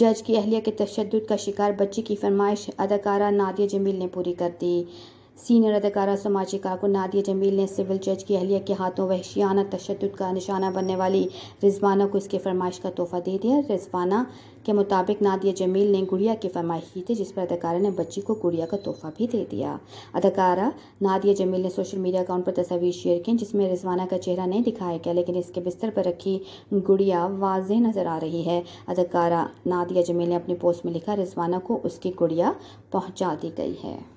जज की अहलिया के तशद का शिकार बच्ची की फरमाइश अदाकारा नादिया जमील ने पूरी कर दी सीनियर अदकारा समाजी काकुन नादिया जमील ने सिविल जज की अहलिया के हाथों वहशियाना तशद का निशाना बनने वाली रिजवाना को इसके फरमाइश का तोहफा दे दिया रिजवाना के मुताबिक नादिया जमील ने गुड़िया की फरमाइश की थी जिस पर अदकारा ने बच्ची को गुड़िया का तोहफा भी दे दिया अदकारा नादिया जमील ने सोशल मीडिया अकाउंट पर तस्वीर शेयर की जिसमें रिजवाना का चेहरा नहीं दिखाया गया लेकिन इसके बिस्तर पर रखी गुड़िया वाज नजर आ रही है अदकारा नादिया जमील ने अपनी पोस्ट में लिखा रिजवाना को उसकी गुड़िया पहुँचा दी गई है